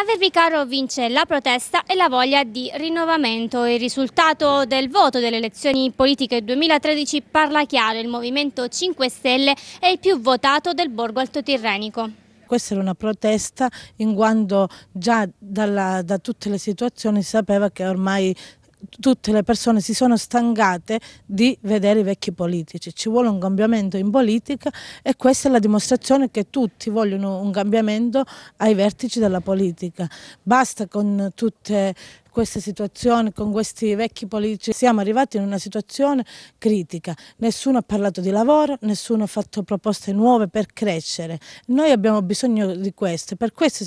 A Vervicaro vince la protesta e la voglia di rinnovamento. Il risultato del voto delle elezioni politiche 2013 parla chiaro, il Movimento 5 Stelle è il più votato del Borgo Alto Tirrenico questa era una protesta in quanto già dalla, da tutte le situazioni si sapeva che ormai tutte le persone si sono stancate di vedere i vecchi politici, ci vuole un cambiamento in politica e questa è la dimostrazione che tutti vogliono un cambiamento ai vertici della politica, basta con tutte questa situazione, con questi vecchi politici, siamo arrivati in una situazione critica. Nessuno ha parlato di lavoro, nessuno ha fatto proposte nuove per crescere. Noi abbiamo bisogno di questo, per questo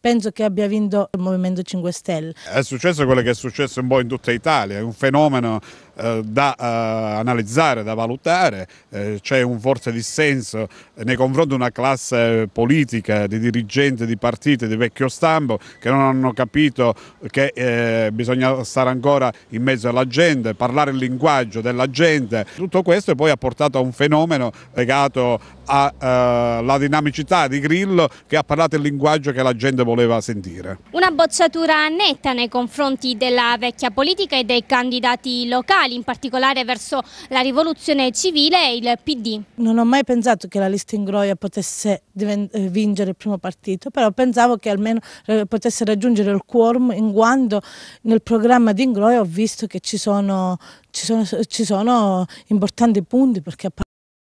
penso che abbia vinto il Movimento 5 Stelle. È successo quello che è successo un po' in tutta Italia, è un fenomeno eh, da eh, analizzare, da valutare, eh, c'è un forte dissenso nei confronti di una classe politica, di dirigenti, di partiti, di vecchio stampo che non hanno capito che eh, bisogna stare ancora in mezzo alla gente, parlare il linguaggio della gente. Tutto questo poi ha portato a un fenomeno legato alla eh, dinamicità di Grillo che ha parlato il linguaggio che la gente voleva sentire. Una bocciatura netta nei confronti della vecchia politica e dei candidati locali, in particolare verso la rivoluzione civile e il PD. Non ho mai pensato che la lista ingroia potesse eh, vincere il primo partito, però pensavo che almeno eh, potesse raggiungere il quorum in quanto nel programma di Ingroia ho visto che ci sono, ci sono, ci sono importanti punti perché